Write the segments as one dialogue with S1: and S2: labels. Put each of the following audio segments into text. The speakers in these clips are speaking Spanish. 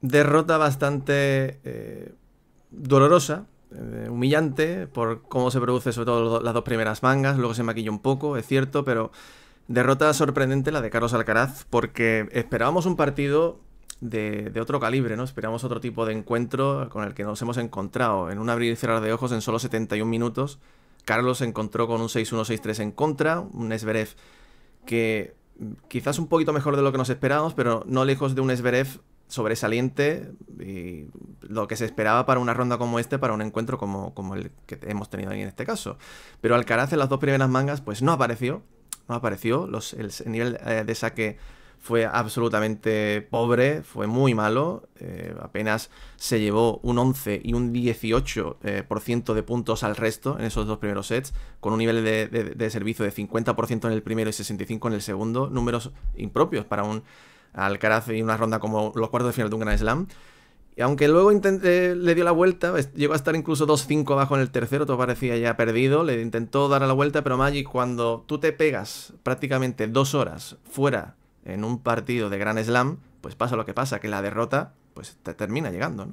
S1: derrota bastante eh, dolorosa, eh, humillante, por cómo se produce sobre todo las dos primeras mangas, luego se maquilla un poco, es cierto, pero derrota sorprendente la de Carlos Alcaraz, porque esperábamos un partido de, otro calibre, ¿no? Esperábamos otro tipo de encuentro con el que nos hemos encontrado. En un abrir y cerrar de ojos, en solo 71 minutos, Carlos se encontró con un 6-1-6-3 en contra, un Esberev que mm, quizás un poquito mejor de lo que nos esperábamos, pero no lejos de un Esberev sobresaliente y lo que se esperaba para una ronda como este, para un encuentro como, como el que hemos tenido ahí en este caso. Pero Alcaraz en las dos primeras mangas pues no apareció, no apareció, Los, el, nivel eh, de saque fue absolutamente pobre, fue muy malo, eh, apenas se llevó un 11 y un 18% eh, por de puntos al resto en esos dos primeros sets, con un nivel de, de servicio de 50% en el primero y 65% en el segundo, números impropios para un Alcaraz y una ronda como los cuartos de final de un Gran Slam. Y aunque luego le dio la vuelta, llegó a estar incluso 2-5 abajo en el tercero, todo parecía ya perdido, le intentó dar a la vuelta, pero Magic, cuando tú te pegas prácticamente dos horas fuera en un partido de Gran Slam, pues pasa lo que pasa, que la derrota pues te termina llegando.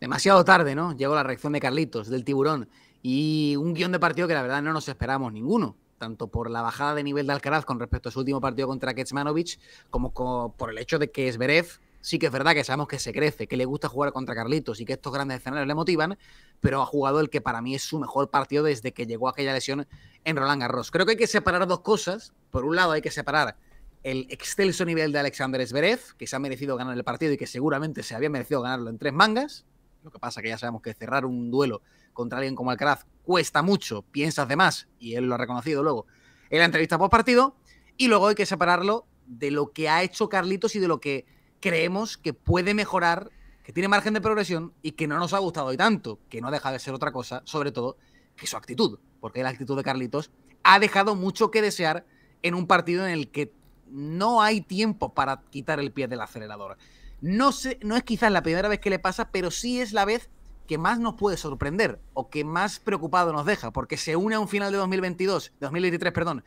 S2: Demasiado tarde, ¿no? Llegó la reacción de Carlitos, del tiburón, y un guión de partido que la verdad no nos esperamos ninguno tanto por la bajada de nivel de Alcaraz con respecto a su último partido contra Ketsmanovic como, por el hecho de que Sverev, sí que es verdad que sabemos que se crece, que le gusta jugar contra Carlitos y que estos grandes escenarios le motivan, pero ha jugado el que para mí es su mejor partido desde que llegó aquella lesión en Roland Garros. Creo que hay que separar dos cosas. Por un lado, hay que separar el excelso nivel de Alexander Zverev, que se ha merecido ganar el partido y que seguramente se había merecido ganarlo en tres mangas, lo que pasa que ya sabemos que cerrar un duelo contra alguien como Alcaraz cuesta mucho, piensas de más, y él lo ha reconocido luego en la entrevista post partido, y luego hay que separarlo de lo que ha hecho Carlitos y de lo que creemos que puede mejorar, que tiene margen de progresión y que no nos ha gustado hoy tanto, que no deja de ser otra cosa, sobre todo que su actitud, porque la actitud de Carlitos ha dejado mucho que desear en un partido en el que no hay tiempo para quitar el pie del acelerador. No, sé, no es quizás la primera vez que le pasa, pero sí es la vez que más nos puede sorprender o que más preocupado nos deja, porque se une a un final de 2022, 2023, perdón,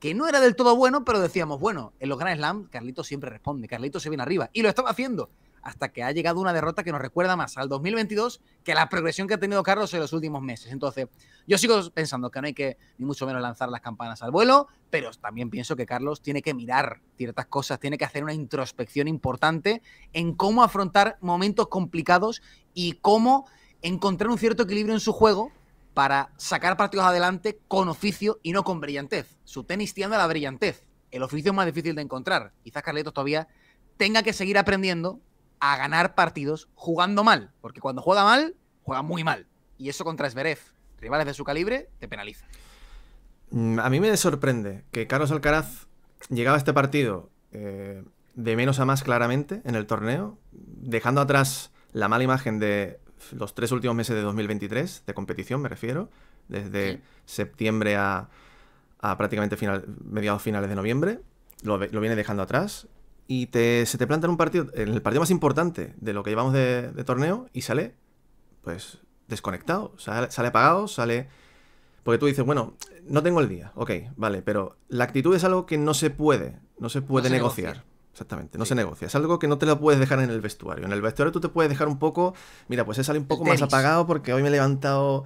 S2: que no era del todo bueno, pero decíamos, bueno, en los Grand Slam Carlitos siempre responde, Carlitos se viene arriba, y lo estaba haciendo hasta que ha llegado una derrota que nos recuerda más al 2022 que la progresión que ha tenido Carlos en los últimos meses. Entonces, yo sigo pensando que no hay que ni mucho menos lanzar las campanas al vuelo, pero también pienso que Carlos tiene que mirar ciertas cosas, tiene que hacer una introspección importante en cómo afrontar momentos complicados y cómo encontrar un cierto equilibrio en su juego para sacar partidos adelante con oficio y no con brillantez. Su tenis tiende a la brillantez. El oficio es más difícil de encontrar. Quizás Carlitos todavía tenga que seguir aprendiendo a ganar partidos jugando mal, porque cuando juega mal, juega muy mal. Y eso contra Sverev, rivales de su calibre, te penaliza.
S1: Mm, a mí me sorprende que Carlos Alcaraz llegaba a este partido eh, de menos a más claramente en el torneo, dejando atrás la mala imagen de los tres últimos meses de 2023, de competición me refiero, desde septiembre a, prácticamente final, mediados finales de noviembre, lo, viene dejando atrás y se te plantan un partido, en el partido más importante de lo que llevamos de, torneo, y sale, pues, desconectado, sale, apagado, sale... Porque tú dices, bueno, no tengo el día, ok, vale, pero la actitud es algo que no se puede, no se puede negociar. Exactamente, no se negocia. Es algo que no te lo puedes dejar en el vestuario. En el vestuario tú te puedes dejar un poco, mira, pues he salido un poco más apagado porque hoy me he levantado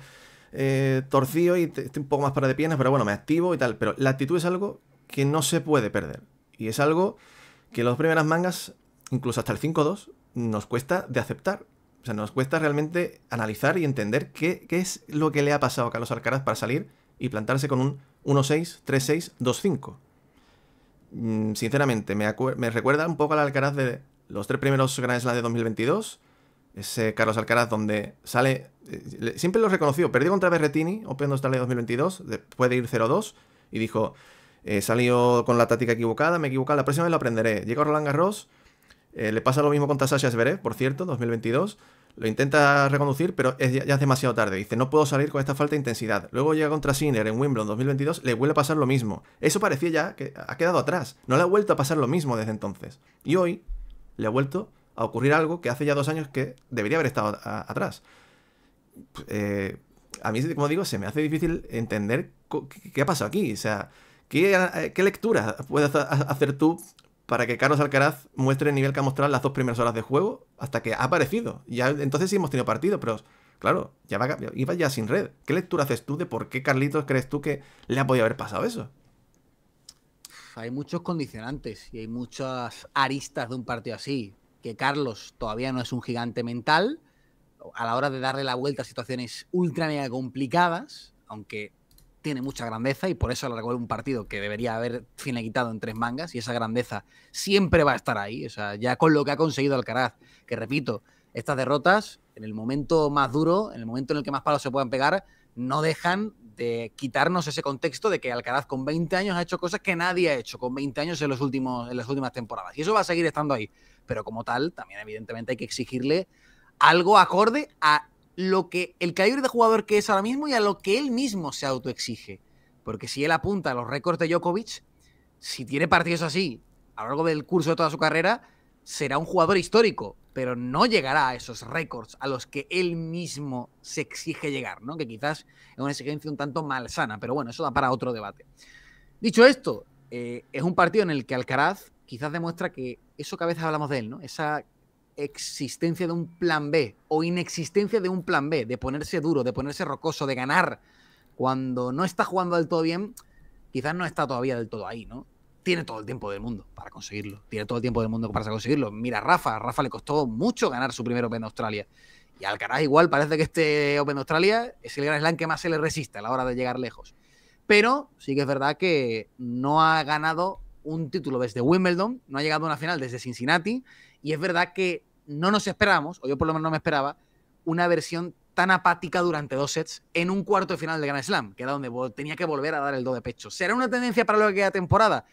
S1: eh, torcido y estoy un poco más para de piernas, pero bueno, me activo y tal. Pero la actitud es algo que no se puede perder. Y es algo que las primeras mangas, incluso hasta el 5-2, nos cuesta de aceptar. O sea, nos cuesta realmente analizar y entender qué, es lo que le ha pasado a Carlos Alcaraz para salir y plantarse con un 1-6, 3-6, 2-5. sinceramente, me, recuerda un poco al Alcaraz de los tres primeros Grand Slam de 2022. Ese Carlos Alcaraz donde sale... Eh, siempre lo reconoció, perdió contra Berretini, Open Australia 2022, puede ir 0-2, y dijo, he eh, salido con la táctica equivocada, me he equivocado, la próxima vez lo aprenderé. Llega Roland Garros, eh, le pasa lo mismo contra Sasha Zverev, por cierto, 2022. Lo intenta reconducir, pero ya, es demasiado tarde. Dice, no puedo salir con esta falta de intensidad. Luego llega contra Sinner en Wimbledon 2022, le vuelve a pasar lo mismo. Eso parecía ya que ha quedado atrás. No le ha vuelto a pasar lo mismo desde entonces. Y hoy le ha vuelto a ocurrir algo que hace ya dos años que debería haber estado atrás. Eh, a mí, como digo, se me hace difícil entender qué ha pasado aquí. O sea, eh, ¿Qué, lectura puedes hacer tú para que Carlos Alcaraz muestre el nivel que ha mostrado las dos primeras horas de juego hasta que ha aparecido? Ya, entonces sí hemos tenido partido, pero claro, ya va, iba ya sin red. ¿Qué lectura haces tú de por qué Carlitos crees tú que le ha podido haber pasado eso?
S2: Hay muchos condicionantes y hay muchas aristas de un partido así. Que Carlos todavía no es un gigante mental. A la hora de darle la vuelta a situaciones ultra mega complicadas, aunque tiene mucha grandeza y por eso alargó un partido que debería haber finiquitado en tres mangas y esa grandeza siempre va a estar ahí. O sea, ya con lo que ha conseguido Alcaraz, que repito, estas derrotas, en el momento más duro, en el momento en el que más palos se puedan pegar, no dejan de quitarnos ese contexto de que Alcaraz con 20 años ha hecho cosas que nadie ha hecho con 20 años en, en las últimas temporadas. Y eso va a seguir estando ahí. Pero como tal, también evidentemente hay que exigirle algo acorde a lo que el calibre de jugador que es ahora mismo y a lo que él mismo se autoexige. Porque si él apunta a los récords de Djokovic, si tiene partidos así a lo largo del curso de toda su carrera, será un jugador histórico, pero no llegará a esos récords a los que él mismo se exige llegar, ¿no? Que quizás es una exigencia un tanto malsana, pero bueno, eso da para otro debate. Dicho esto, eh, es un partido en el que Alcaraz quizás demuestra que eso que a veces hablamos de él, ¿no? Esa existencia de un plan B o inexistencia de un plan B, de ponerse duro, de ponerse rocoso, de ganar, cuando no está jugando del todo bien, quizás no está todavía del todo ahí, ¿no? Tiene todo el tiempo del mundo para conseguirlo. Tiene todo el tiempo del mundo para conseguirlo. Mira Rafa, a Rafa le costó mucho ganar su primer Open de Australia. Y al carajo igual parece que este Open de Australia es el gran slam que más se le resiste a la hora de llegar lejos. Pero sí que es verdad que no ha ganado un título desde Wimbledon, no ha llegado a una final desde Cincinnati. Y es verdad que no nos esperábamos, o yo por lo menos no me esperaba, una versión tan apática durante dos sets en un cuarto de final de Grand Slam, que era donde tenía que volver a dar el do de pecho. ¿Será una tendencia para lo que queda temporada?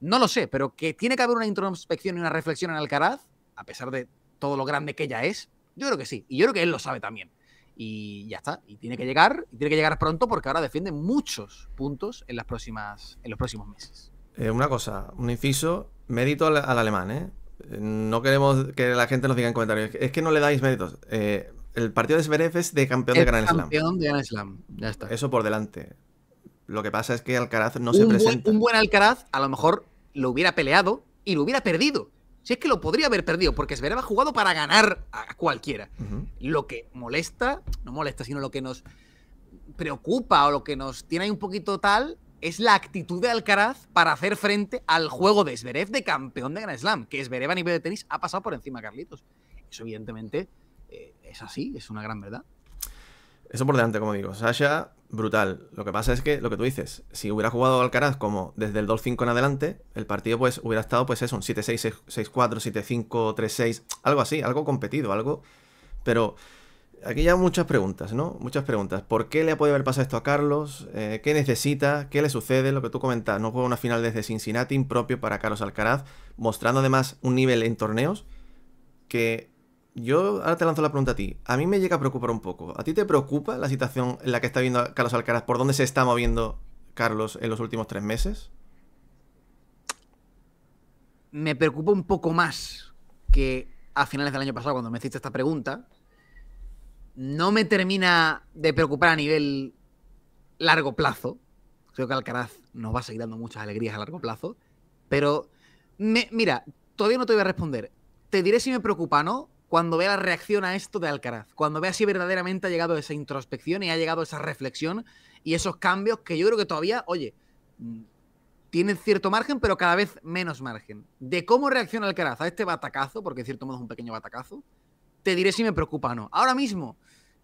S2: No lo sé, pero que tiene que haber una introspección y una reflexión en Alcaraz, a pesar de todo lo grande que ella es, yo creo que sí. Y yo creo que él lo sabe también. Y ya está. Y tiene que llegar, y tiene que llegar pronto porque ahora defiende muchos puntos en, las próximas, en los próximos meses.
S1: Eh, una cosa, un inciso, mérito al, al alemán, ¿eh? No queremos que la gente nos diga en comentarios. Es que no le dais méritos. Eh, el partido de Zverev es de campeón de Gran Slam.
S2: Campeón de Slam.
S1: Ya está. Eso por delante. Lo que pasa es que Alcaraz no se presenta.
S2: un buen Alcaraz a lo mejor lo hubiera peleado y lo hubiera perdido. Si es que lo podría haber perdido, porque Zverev ha jugado para ganar a cualquiera. Lo que molesta, no molesta, sino lo que nos preocupa o lo que nos tiene ahí un poquito tal es la actitud de Alcaraz para hacer frente al juego de Zverev de campeón de Grand Slam, que Zverev a nivel de tenis ha pasado por encima Carlitos. Eso evidentemente eh, es así, es una gran verdad.
S1: Eso por delante, como digo. Sasha, brutal. Lo que pasa es que, lo que tú dices, si hubiera jugado Alcaraz como desde el 2-5 en adelante, el partido pues, hubiera estado pues eso, un 7-6, 6-4, 7-5, 3-6, algo así, algo competido, algo... Pero aquí ya muchas preguntas, ¿no? Muchas preguntas. ¿Por qué le ha podido haber pasado esto a Carlos? Eh, ¿Qué necesita? ¿Qué le sucede? Lo que tú comentas, no juega una final desde Cincinnati impropio para Carlos Alcaraz, mostrando además un nivel en torneos que yo ahora te lanzo la pregunta a ti. A mí me llega a preocupar un poco. ¿A ti te preocupa la situación en la que está viendo Carlos Alcaraz? ¿Por dónde se está moviendo Carlos en los últimos tres meses?
S2: Me preocupa un poco más que a finales del año pasado, cuando me hiciste esta pregunta, no me termina de preocupar a nivel largo plazo. Creo que Alcaraz nos va a seguir dando muchas alegrías a largo plazo. Pero, mira, todavía no te voy a responder. Te diré si me preocupa o no cuando vea la reacción a esto de Alcaraz. Cuando vea si verdaderamente ha llegado esa introspección y ha llegado esa reflexión y esos cambios que yo creo que todavía, oye, mm, tiene cierto margen, pero cada vez menos margen. De cómo reacciona Alcaraz a este batacazo, porque en cierto modo es un pequeño batacazo, te diré si me preocupa o no. Ahora mismo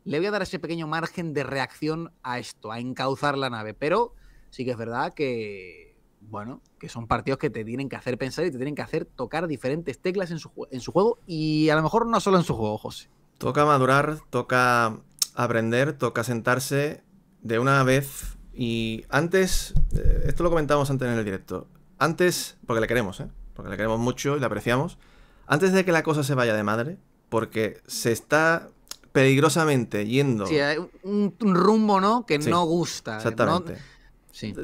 S2: le voy a dar ese pequeño margen de reacción a esto, a encauzar la nave, pero sí que es verdad que, bueno, que son partidos que te tienen que hacer pensar y te tienen que hacer tocar diferentes teclas en su, en su juego y a lo mejor
S1: no solo en su juego, José. Toca madurar, toca aprender, toca sentarse de una vez y antes, eh, esto lo comentábamos antes en el directo, antes, porque le queremos, ¿eh? porque le queremos mucho y le apreciamos, antes de que la cosa se vaya de madre, porque se está peligrosamente yendo. Sí, hay
S2: un, rumbo, ¿no? Que no gusta. Exactamente.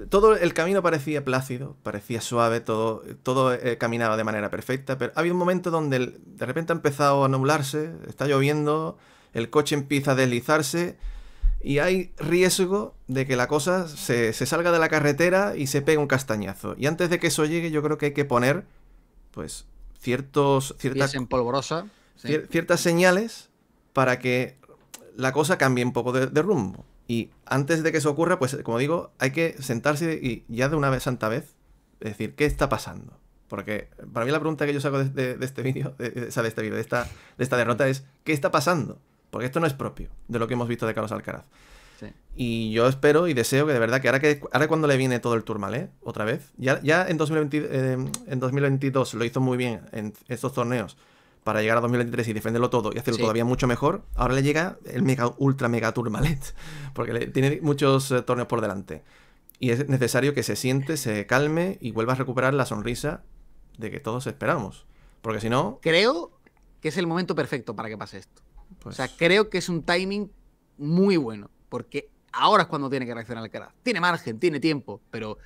S1: Todo el camino parecía plácido, parecía suave, todo, todo eh, caminaba de manera perfecta, pero había un momento donde de repente ha empezado a nublarse, está lloviendo, el coche empieza a deslizarse y hay riesgo de que la cosa se, salga de la carretera y se pegue un castañazo. Y antes de que eso llegue, yo creo que hay que poner, pues, ciertos... Ciertas... en polvorosa ciertas señales para que la cosa cambie un poco de, rumbo. Y antes de que eso ocurra, pues como digo, hay que sentarse y ya de una vez santa vez decir qué está pasando. Porque para mí la pregunta que yo saco de, de, este de este vídeo, de, esta, de esta derrota es ¿qué está pasando? Porque esto no es propio de lo que hemos visto de Carlos Alcaraz. Y yo espero y deseo que de verdad que ahora que ahora cuando le viene todo el turmalé ¿eh? otra vez, ya, ya en, eh, en 2022 lo hizo muy bien en estos torneos para llegar a 2023 y defenderlo todo y hacerlo todavía mucho mejor, ahora le llega el mega, ultra mega Tourmalet, porque tiene muchos eh, torneos por delante. Y es necesario que se siente, se calme y vuelva a recuperar la sonrisa de que todos esperamos. Porque si no... Creo que es el momento
S2: perfecto para que pase esto. O sea, pues creo que es un timing muy bueno, porque ahora es cuando tiene que reaccionar el cara. Tiene margen, tiene tiempo, pero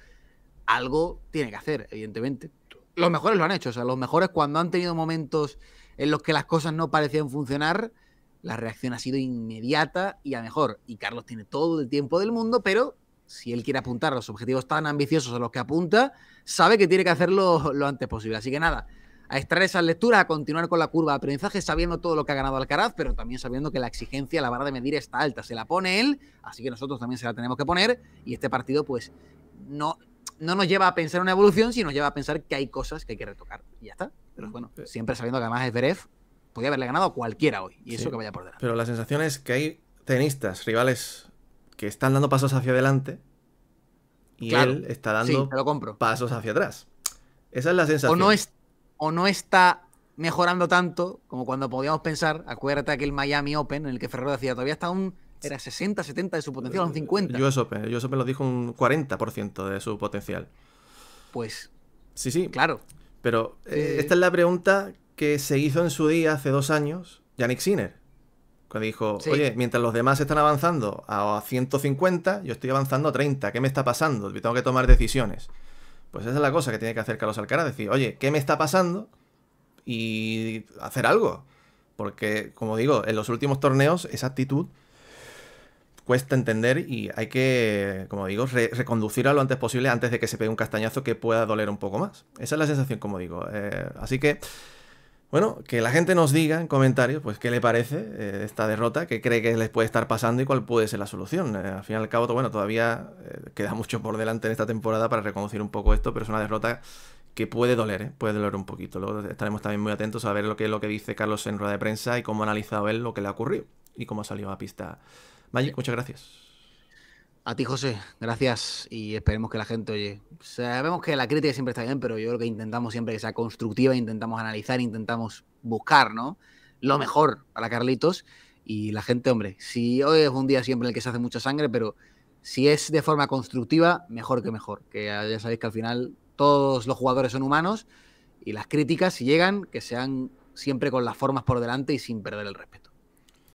S2: algo tiene que hacer, evidentemente. Los mejores lo han hecho, o sea, los mejores cuando han tenido momentos en los que las cosas no parecían funcionar, la reacción ha sido inmediata y a mejor. Y Carlos tiene todo el tiempo del mundo, pero si él quiere apuntar a los objetivos tan ambiciosos a los que apunta, sabe que tiene que hacerlo lo antes posible. Así que nada, a extraer esas lecturas, a continuar con la curva de aprendizaje, sabiendo todo lo que ha ganado Alcaraz, pero también sabiendo que la exigencia, la barra de medir está alta. Se la pone él, así que nosotros también se la tenemos que poner. Y este partido, pues, no, no nos lleva a pensar una evolución, sino nos lleva a pensar que hay cosas que hay que retocar. Y ya está. Pero bueno, eh. siempre sabiendo que además es breve. podía haberle ganado a cualquiera hoy. Y eso que vaya por
S1: delante. Pero la sensación es que hay tenistas, rivales, que están dando pasos hacia adelante y él está dando pasos hacia atrás. Esa es la sensación.
S2: O no, está mejorando tanto como cuando podíamos pensar, acuérdate aquel Miami Open en el que Ferrero decía, todavía está un... Era 60, 70 de su potencial, un
S1: 50. Yo Open, lo dijo un 40% de su potencial. Pues... Sí, sí. Claro. Pero eh, esta es la pregunta que se hizo en su día, hace dos años, Yannick Sinner. Cuando dijo, oye, mientras los demás están avanzando a 150, yo estoy avanzando a 30. ¿Qué me está pasando? Tengo que tomar decisiones. Pues esa es la cosa que tiene que hacer Carlos Alcaraz. Decir, oye, ¿qué me está pasando? Y hacer algo. Porque, como digo, en los últimos torneos esa actitud cuesta entender y hay que, como digo, reconducir a lo antes posible antes de que se pegue un castañazo que pueda doler un poco más. Esa es la sensación, como digo. Eh, así que... Bueno, que la gente nos diga en comentarios, pues, qué le parece eh, esta derrota, qué cree que les puede estar pasando y cuál puede ser la solución. Eh, al fin y al cabo, bueno, todavía queda mucho por delante en esta temporada para reconducir un poco esto, pero es una derrota que puede doler, puede doler un poquito. Luego estaremos también muy atentos a ver lo que, lo que dice Carlos en rueda de prensa y cómo ha analizado él lo que le ha ocurrido y cómo ha salido a pista Magic, muchas gracias. A ti, José, gracias y esperemos que la gente, oye,
S2: sabemos que la crítica siempre está bien, pero yo creo que intentamos siempre que sea constructiva, intentamos analizar, intentamos buscar, ¿no? Lo mejor para Carlitos y la gente, hombre, si hoy es un día siempre en el que se hace mucha sangre, pero si es de forma constructiva, mejor que mejor, que ya sabéis que al final todos los jugadores son humanos y las críticas, si llegan, que sean siempre con las formas por delante y sin perder el respeto.